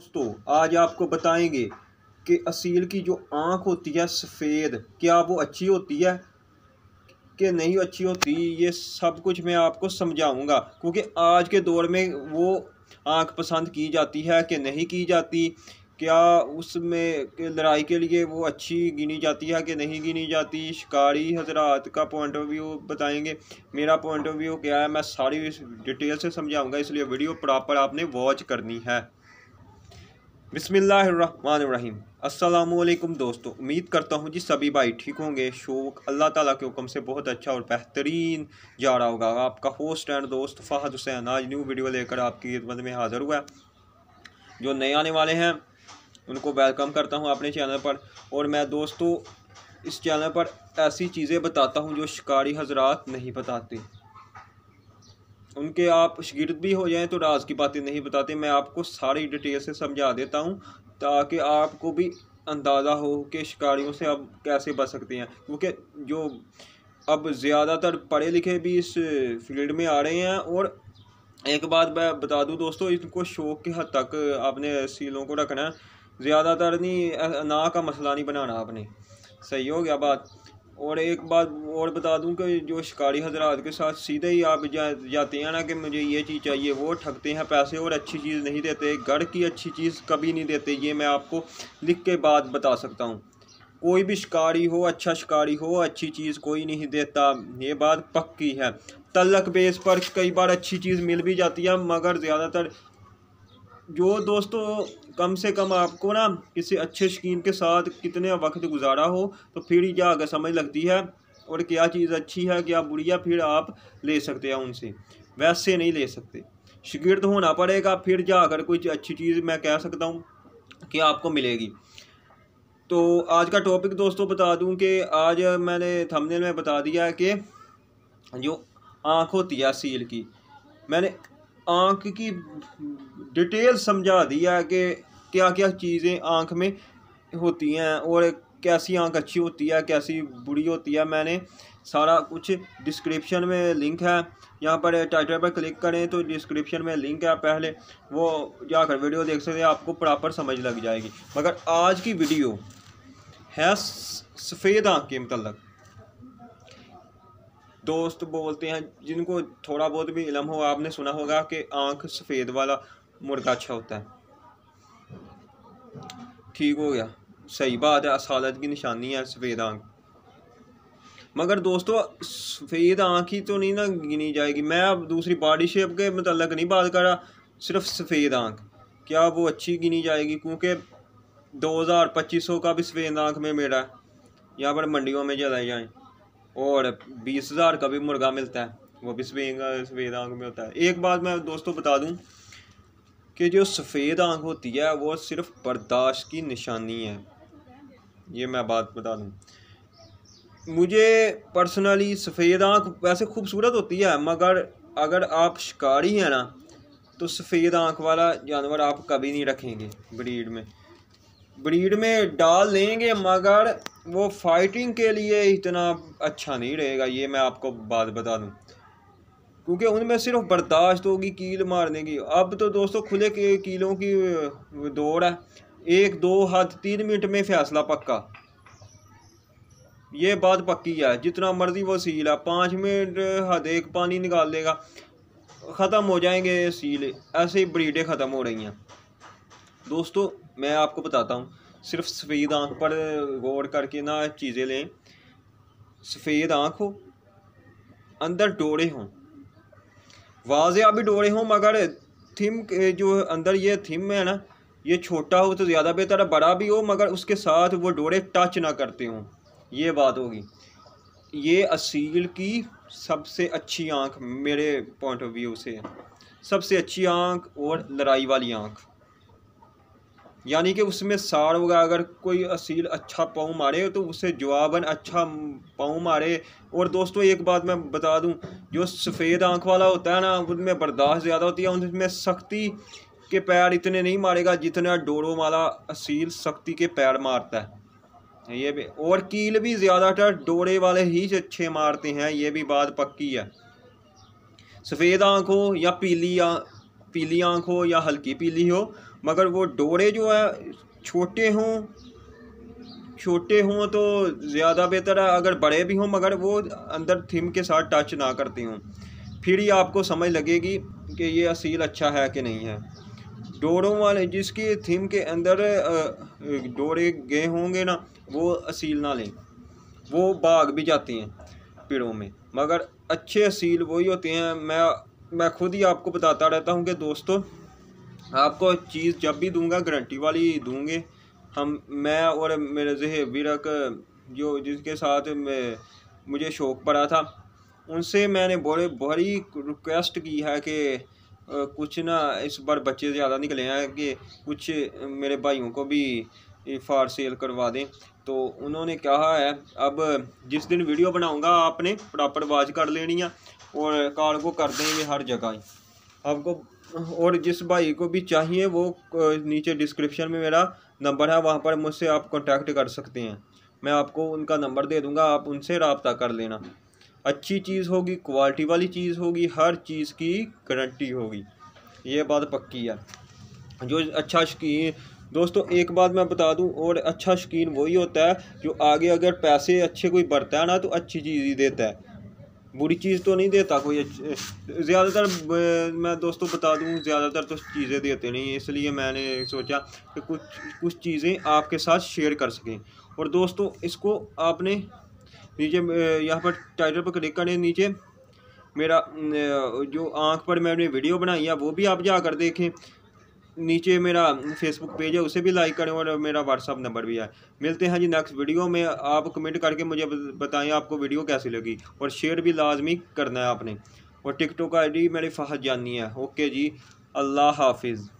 दोस्तों आज आपको बताएंगे कि असील की जो आँख होती है सफ़ेद क्या वो अच्छी होती है कि नहीं अच्छी होती ये सब कुछ मैं आपको समझाऊंगा क्योंकि आज के दौर में वो आँख पसंद की जाती है कि नहीं की जाती क्या उसमें लड़ाई के लिए वो अच्छी गिनी जाती है कि नहीं गिनी जाती शिकारी हजरात का पॉइंट ऑफ व्यू बताएंगे मेरा पॉइंट ऑफ व्यू क्या है मैं सारी डिटेल से समझाऊंगा इसलिए वीडियो प्रॉपर आपने वॉच करनी है बिसमीम् अल्लाम दोस्तों उम्मीद करता हूँ जी सभी भाई ठीक होंगे शोक अल्लाह ताला के हुक्म से बहुत अच्छा और बेहतरीन जा रहा होगा आपका होस्ट एंड दोस्त फ़हद हुसैन आज न्यू वीडियो लेकर आपकी खिदमत में हाज़िर हुआ है जो नए आने वाले हैं उनको वेलकम करता हूँ अपने चैनल पर और मैं दोस्तों इस चैनल पर ऐसी चीज़ें बताता हूँ जो शिकारी हजरात नहीं बताते उनके आप शिकर्द भी हो जाएं तो राज की बातें नहीं बताते मैं आपको सारी डिटेल से समझा देता हूँ ताकि आपको भी अंदाज़ा हो कि शिकारियों से आप कैसे बच सकते हैं क्योंकि जो अब ज़्यादातर पढ़े लिखे भी इस फील्ड में आ रहे हैं और एक बात मैं बता दूं दोस्तों इनको शौक के हद तक आपने सीलों को रखना है ज़्यादातर नहीं ना का मसला नहीं बनाना आपने सही हो गया बात और एक बात और बता दूं कि जो शिकारी हजरात के साथ सीधे ही आप जा, जाते हैं ना कि मुझे ये चीज़ चाहिए वो ठगते हैं पैसे और अच्छी चीज़ नहीं देते घर की अच्छी चीज़ कभी नहीं देते ये मैं आपको लिख के बाद बता सकता हूँ कोई भी शिकारी हो अच्छा शिकारी हो अच्छी चीज़ कोई नहीं देता ये बात पक्की है तलक बेस पर कई बार अच्छी चीज़ मिल भी जाती है मगर ज़्यादातर जो दोस्तों कम से कम आपको ना किसी अच्छे शकीन के साथ कितने वक्त गुजारा हो तो फिर क्या अगर समझ लगती है और क्या चीज़ अच्छी है क्या बुरी है फिर आप ले सकते हैं उनसे वैसे नहीं ले सकते तो होना पड़ेगा फिर जा अगर कोई अच्छी चीज़ मैं कह सकता हूँ कि आपको मिलेगी तो आज का टॉपिक दोस्तों बता दूं कि आज मैंने थंबनेल में बता दिया है कि जो आँख होती है सील की मैंने आँख की डिटेल समझा दी है कि क्या क्या चीज़ें आँख में होती हैं और कैसी आँख अच्छी होती है कैसी बुरी होती है मैंने सारा कुछ डिस्क्रिप्शन में लिंक है यहाँ पर टाइटल पर क्लिक करें तो डिस्क्रिप्शन में लिंक है पहले वो जाकर वीडियो देख सकते हैं आपको प्रॉपर समझ लग जाएगी मगर आज की वीडियो है सफ़ेद आँख के मतलब दोस्त बोलते हैं जिनको थोड़ा बहुत भी इलम हो आपने सुना होगा कि आंख सफ़ेद वाला मुर्गा अच्छा होता है ठीक हो गया सही बात है असालत की निशानी है सफ़ेद आंख मगर दोस्तों सफ़ेद आंख ही तो नहीं ना गिनी जाएगी मैं अब दूसरी बॉडी शेप के मतलब नहीं बात कर रहा सिर्फ सफ़ेद आंख क्या वो अच्छी गिनी जाएगी क्योंकि दो हज़ार पच्चीस सौ का भी सफ़ेद आँख में मेरा यहाँ पर मंडियों में जलाए जाएँ और बीस हज़ार का भी मुर्गा मिलता है वो भी सफ़ेद सफ़ेद आँख में होता है एक बात मैं दोस्तों बता दूँ कि जो सफ़ेद आँख होती है वो सिर्फ बर्दाश्त की निशानी है ये मैं बात बता दूँ मुझे पर्सनली सफ़ेद आँख वैसे खूबसूरत होती है मगर अगर आप शिकारी हैं ना तो सफ़ेद आँख वाला जानवर आप कभी नहीं रखेंगे ब्रीड में ब्रीड में डाल देंगे मगर वो फाइटिंग के लिए इतना अच्छा नहीं रहेगा ये मैं आपको बात बता दूँ क्योंकि उनमें सिर्फ बर्दाश्त होगी कील मारने की अब तो दोस्तों खुले के कीलों की दौड़ है एक दो हद तीन मिनट में फैसला पक्का ये बात पक्की है जितना मर्जी वो सील है पाँच मिनट हद एक पानी निकाल देगा ख़त्म हो जाएंगे सील ऐसे ही ब्रीडें ख़त्म हो रही हैं दोस्तों मैं आपको बताता हूँ सिर्फ सफ़ेद आँख पर गौर करके ना चीज़ें लें सफ़ेद आँख हो अंदर डोरे हों वाजिया भी डोरे हों मगर थिम जो अंदर ये थिम है ना ये छोटा हो तो ज़्यादा बेहतर है बड़ा भी हो मगर उसके साथ वो डोरे टच ना करते हों ये बात होगी ये असील की सबसे अच्छी आँख मेरे पॉइंट ऑफ व्यू से सबसे अच्छी आँख और लड़ाई वाली आँख यानी कि उसमें सार होगा अगर कोई असील अच्छा पाँव मारे तो उसे जवाबन अच्छा पाँव मारे और दोस्तों एक बात मैं बता दूं जो सफ़ेद आंख वाला होता है ना उनमें बर्दाश्त ज़्यादा होती है उनमें सख्ती के पैर इतने नहीं मारेगा जितना डोरों वाला असील सख्ती के पैर मारता है ये भी और कील भी ज़्यादातर डोरे वाले ही अच्छे मारते हैं ये भी बात पक्की है सफ़ेद आँखों या पीली आँख पीली आँख हो या हल्की पीली हो मगर वो डोरे जो है छोटे हों छोटे हों तो ज़्यादा बेहतर है अगर बड़े भी हों मगर वो अंदर थीम के साथ टच ना करती हों फिर ही आपको समझ लगेगी कि ये असील अच्छा है कि नहीं है डोरों वाले जिसकी थीम के अंदर डोरे गए होंगे ना वो असील ना लें वो बाग भी जाती हैं पेड़ों में मगर अच्छे असील वही होते हैं मैं मैं खुद ही आपको बताता रहता हूँ कि दोस्तों आपको चीज़ जब भी दूंगा गारंटी वाली दूंगे हम मैं और मेरे जहे वीरक जो जिसके साथ मैं मुझे शौक़ पड़ा था उनसे मैंने बड़े बड़ी रिक्वेस्ट की है कि कुछ ना इस बार बच्चे ज़्यादा निकले हैं कि कुछ मेरे भाइयों को भी फार सेल करवा दें तो उन्होंने कहा है अब जिस दिन वीडियो बनाऊंगा आपने प्रॉपर वाच कर लेनी है और कार्गो कर देंगे हर जगह ही आपको और जिस भाई को भी चाहिए वो नीचे डिस्क्रिप्शन में मेरा नंबर है वहाँ पर मुझसे आप कॉन्टेक्ट कर सकते हैं मैं आपको उनका नंबर दे दूँगा आप उनसे रबता कर लेना अच्छी चीज़ होगी क्वालिटी वाली चीज़ होगी हर चीज़ की गारंटी होगी ये बात पक्की है जो अच्छा शकीन दोस्तों एक बात मैं बता दूं और अच्छा शकीन वही होता है जो आगे अगर पैसे अच्छे कोई बरता है ना तो अच्छी चीज़ ही देता है बुरी चीज़ तो नहीं देता कोई ज़्यादातर मैं दोस्तों बता दूँ ज़्यादातर तो चीज़ें देते नहीं इसलिए मैंने सोचा कि कुछ कुछ चीज़ें आपके साथ शेयर कर सकें और दोस्तों इसको आपने नीचे यहाँ पर टाइटल पर क्लिक करें नीचे मेरा जो आंख पर मैंने वीडियो बनाई है वो भी आप जाकर देखें नीचे मेरा फेसबुक पेज है उसे भी लाइक करें और मेरा व्हाट्सअप नंबर भी है मिलते हैं जी नेक्स्ट वीडियो में आप कमेंट करके मुझे बताएं आपको वीडियो कैसी लगी और शेयर भी लाजमी करना है आपने और टिकटॉक आई डी मेरी फहद जानी है ओके जी अल्लाह हाफिज़